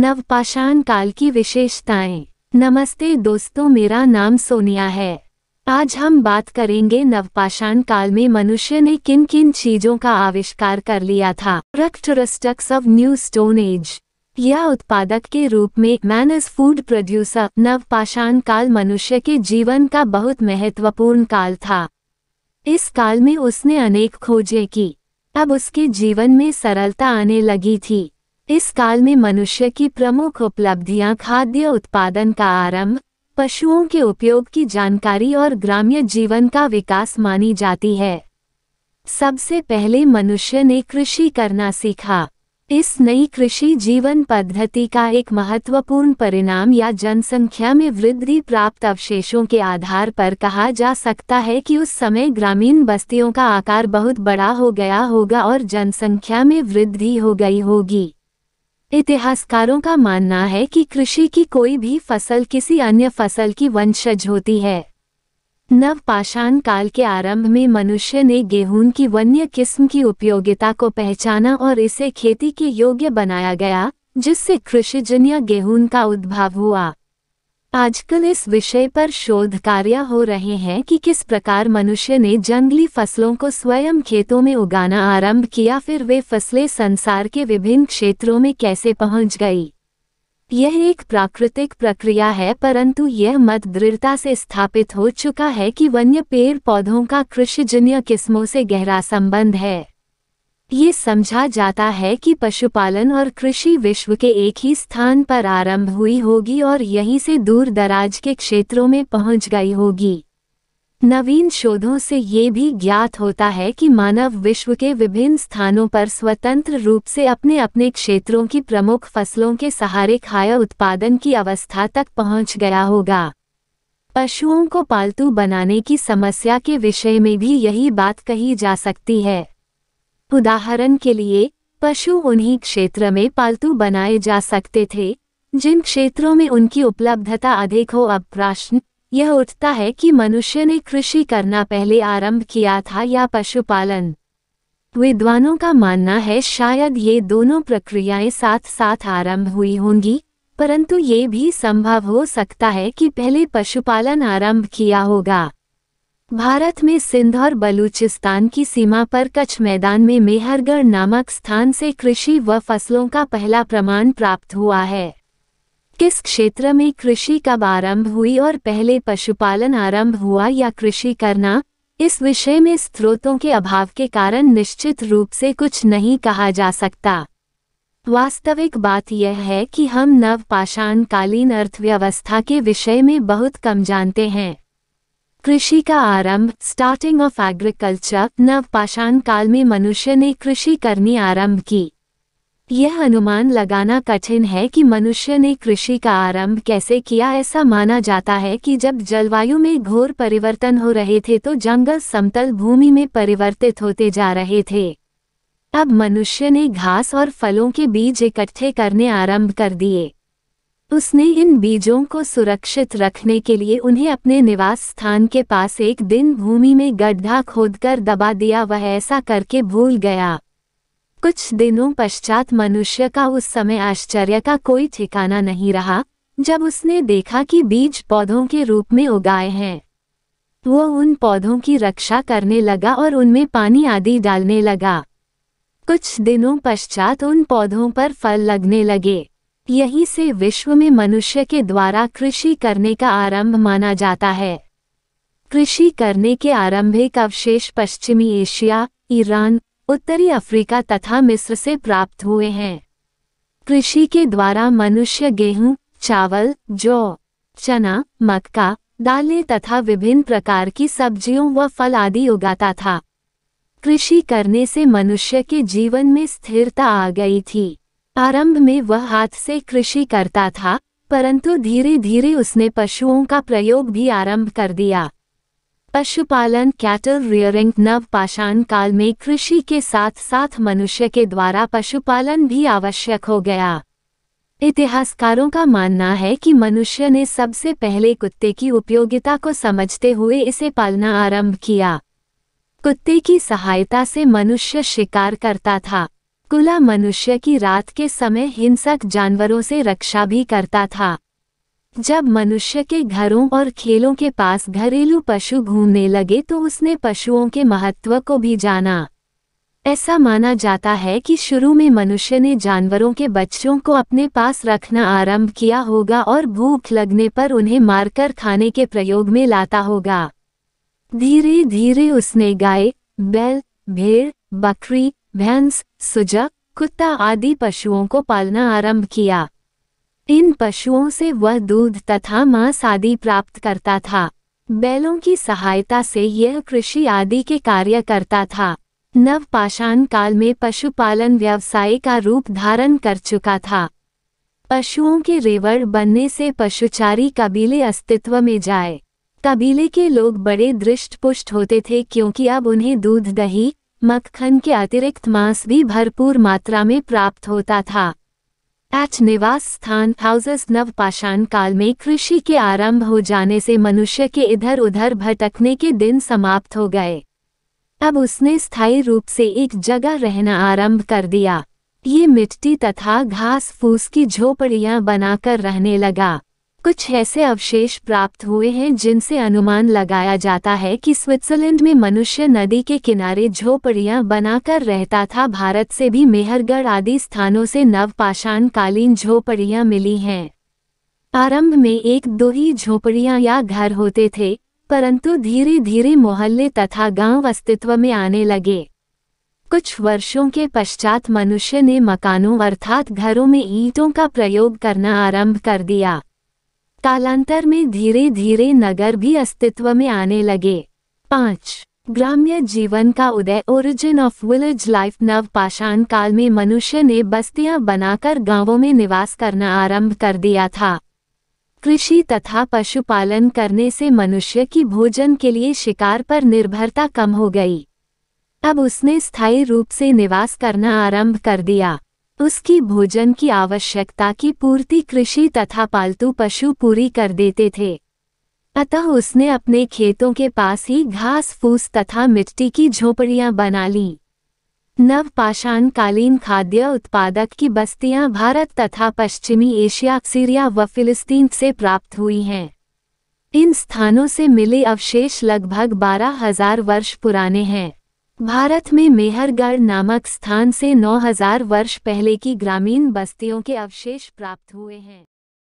नवपाषाण काल की विशेषताएं नमस्ते दोस्तों मेरा नाम सोनिया है आज हम बात करेंगे नवपाषाण काल में मनुष्य ने किन किन चीजों का आविष्कार कर लिया था रक्टरस्टक्स ऑफ न्यू स्टोन एज यह उत्पादक के रूप में मैन इज फूड प्रोड्यूसर नवपाषाण काल मनुष्य के जीवन का बहुत महत्वपूर्ण काल था इस काल में उसने अनेक खोजें की अब उसके जीवन में सरलता आने लगी थी इस काल में मनुष्य की प्रमुख उपलब्धियां खाद्य उत्पादन का आरंभ पशुओं के उपयोग की जानकारी और ग्राम्य जीवन का विकास मानी जाती है सबसे पहले मनुष्य ने कृषि करना सीखा इस नई कृषि जीवन पद्धति का एक महत्वपूर्ण परिणाम या जनसंख्या में वृद्धि प्राप्त अवशेषों के आधार पर कहा जा सकता है कि उस समय ग्रामीण बस्तियों का आकार बहुत बड़ा हो गया होगा और जनसंख्या में वृद्धि हो गई होगी इतिहासकारों का मानना है कि कृषि की कोई भी फसल किसी अन्य फसल की वंशज होती है नवपाषाण काल के आरंभ में मनुष्य ने गेहूं की वन्य किस्म की उपयोगिता को पहचाना और इसे खेती के योग्य बनाया गया जिससे कृषिजन्य गेहूं का उद्भव हुआ आजकल इस विषय पर शोध कार्य हो रहे हैं कि किस प्रकार मनुष्य ने जंगली फसलों को स्वयं खेतों में उगाना आरंभ किया फिर वे फसलें संसार के विभिन्न क्षेत्रों में कैसे पहुंच गई यह एक प्राकृतिक प्रक्रिया है परंतु यह मत दृढ़ता से स्थापित हो चुका है कि वन्य पेड़ पौधों का कृषिजन्य किस्मों से गहरा संबंध है ये समझा जाता है कि पशुपालन और कृषि विश्व के एक ही स्थान पर आरंभ हुई होगी और यहीं से दूर दराज के क्षेत्रों में पहुंच गई होगी नवीन शोधों से ये भी ज्ञात होता है कि मानव विश्व के विभिन्न स्थानों पर स्वतंत्र रूप से अपने अपने क्षेत्रों की प्रमुख फसलों के सहारे खाया उत्पादन की अवस्था तक पहुंच गया होगा पशुओं को पालतू बनाने की समस्या के विषय में भी यही बात कही जा सकती है उदाहरण के लिए पशु उन्हीं क्षेत्र में पालतू बनाए जा सकते थे जिन क्षेत्रों में उनकी उपलब्धता अधिक हो अब प्रश्न यह उठता है कि मनुष्य ने कृषि करना पहले आरंभ किया था या पशुपालन विद्वानों का मानना है शायद ये दोनों प्रक्रियाएं साथ साथ आरंभ हुई होंगी परंतु ये भी संभव हो सकता है कि पहले पशुपालन आरंभ किया होगा भारत में सिंध और बलूचिस्तान की सीमा पर कच्छ मैदान में मेहरगढ़ नामक स्थान से कृषि व फसलों का पहला प्रमाण प्राप्त हुआ है किस क्षेत्र में कृषि कब आरंभ हुई और पहले पशुपालन आरंभ हुआ या कृषि करना इस विषय में स्रोतों के अभाव के कारण निश्चित रूप से कुछ नहीं कहा जा सकता वास्तविक बात यह है कि हम नवपाषाणकालीन अर्थव्यवस्था के विषय में बहुत कम जानते हैं कृषि का आरंभ स्टार्टिंग ऑफ एग्रीकल्चर नवपाषाण काल में मनुष्य ने कृषि करनी आरंभ की यह अनुमान लगाना कठिन है कि मनुष्य ने कृषि का आरंभ कैसे किया ऐसा माना जाता है कि जब जलवायु में घोर परिवर्तन हो रहे थे तो जंगल समतल भूमि में परिवर्तित होते जा रहे थे अब मनुष्य ने घास और फलों के बीज इकट्ठे करने आरंभ कर दिए उसने इन बीजों को सुरक्षित रखने के लिए उन्हें अपने निवास स्थान के पास एक दिन भूमि में गड्ढा खोदकर दबा दिया वह ऐसा करके भूल गया कुछ दिनों पश्चात मनुष्य का उस समय आश्चर्य का कोई ठिकाना नहीं रहा जब उसने देखा कि बीज पौधों के रूप में उगाए हैं वो उन पौधों की रक्षा करने लगा और उनमें पानी आदि डालने लगा कुछ दिनों पश्चात उन पौधों पर फल लगने लगे यहीं से विश्व में मनुष्य के द्वारा कृषि करने का आरंभ माना जाता है कृषि करने के आरंभिक अवशेष पश्चिमी एशिया ईरान उत्तरी अफ्रीका तथा मिस्र से प्राप्त हुए हैं कृषि के द्वारा मनुष्य गेहूं चावल जौ चना मक्का दालें तथा विभिन्न प्रकार की सब्जियों व फल आदि उगाता था कृषि करने से मनुष्य के जीवन में स्थिरता आ गई थी आरंभ में वह हाथ से कृषि करता था परंतु धीरे धीरे उसने पशुओं का प्रयोग भी आरंभ कर दिया पशुपालन कैटल रियरिंग नवपाषाण काल में कृषि के साथ साथ मनुष्य के द्वारा पशुपालन भी आवश्यक हो गया इतिहासकारों का मानना है कि मनुष्य ने सबसे पहले कुत्ते की उपयोगिता को समझते हुए इसे पालना आरंभ किया कुत्ते की सहायता से मनुष्य शिकार करता था कुला मनुष्य की रात के समय हिंसक जानवरों से रक्षा भी करता था जब मनुष्य के घरों और खेलों के पास घरेलू पशु घूमने लगे तो उसने पशुओं के महत्व को भी जाना ऐसा माना जाता है कि शुरू में मनुष्य ने जानवरों के बच्चों को अपने पास रखना आरंभ किया होगा और भूख लगने पर उन्हें मारकर खाने के प्रयोग में लाता होगा धीरे धीरे उसने गाय बैल भेड़ बकरी भैंस सुजा कुत्ता आदि पशुओं को पालना आरंभ किया इन पशुओं से वह दूध तथा मांस आदि प्राप्त करता था बैलों की सहायता से यह कृषि आदि के कार्य करता था नवपाषाण काल में पशुपालन व्यवसाय का रूप धारण कर चुका था पशुओं के रेवड़ बनने से पशुचारी कबीले अस्तित्व में जाए कबीले के लोग बड़े दृष्ट पुष्ट होते थे क्योंकि अब उन्हें दूध दही मक्खन के अतिरिक्त मांस भी भरपूर मात्रा में प्राप्त होता था एच निवास स्थान हाउसेस नवपाषाण काल में कृषि के आरंभ हो जाने से मनुष्य के इधर उधर भटकने के दिन समाप्त हो गए अब उसने स्थायी रूप से एक जगह रहना आरंभ कर दिया ये मिट्टी तथा घास फूस की झोपड़ियां बनाकर रहने लगा कुछ ऐसे अवशेष प्राप्त हुए हैं जिनसे अनुमान लगाया जाता है कि स्विट्जरलैंड में मनुष्य नदी के किनारे झोपड़ियां बनाकर रहता था भारत से भी मेहरगढ़ आदि स्थानों से नवपाषाण कालीन झोपड़ियां मिली हैं आरंभ में एक दो ही झोपड़ियां या घर होते थे परंतु धीरे धीरे मोहल्ले तथा गांव अस्तित्व में आने लगे कुछ वर्षों के पश्चात मनुष्य ने मकानों अर्थात घरों में ईंटों का प्रयोग करना आरंभ कर दिया कालांतर में धीरे धीरे नगर भी अस्तित्व में आने लगे पाँच ग्राम्य जीवन का उदय ओरिजिन ऑफ विलेज लाइफ नव पाषाण काल में मनुष्य ने बस्तियां बनाकर गांवों में निवास करना आरंभ कर दिया था कृषि तथा पशुपालन करने से मनुष्य की भोजन के लिए शिकार पर निर्भरता कम हो गई अब उसने स्थायी रूप से निवास करना आरंभ कर दिया उसकी भोजन की आवश्यकता की पूर्ति कृषि तथा पालतू पशु पूरी कर देते थे अतः उसने अपने खेतों के पास ही घास फूस तथा मिट्टी की झोपड़ियां बना लीं नवपाषाणकालीन खाद्य उत्पादक की बस्तियां भारत तथा पश्चिमी एशिया सीरिया व फिलिस्तीन से प्राप्त हुई हैं इन स्थानों से मिले अवशेष लगभग बारह हजार वर्ष पुराने हैं भारत में मेहरगढ़ नामक स्थान से 9000 वर्ष पहले की ग्रामीण बस्तियों के अवशेष प्राप्त हुए हैं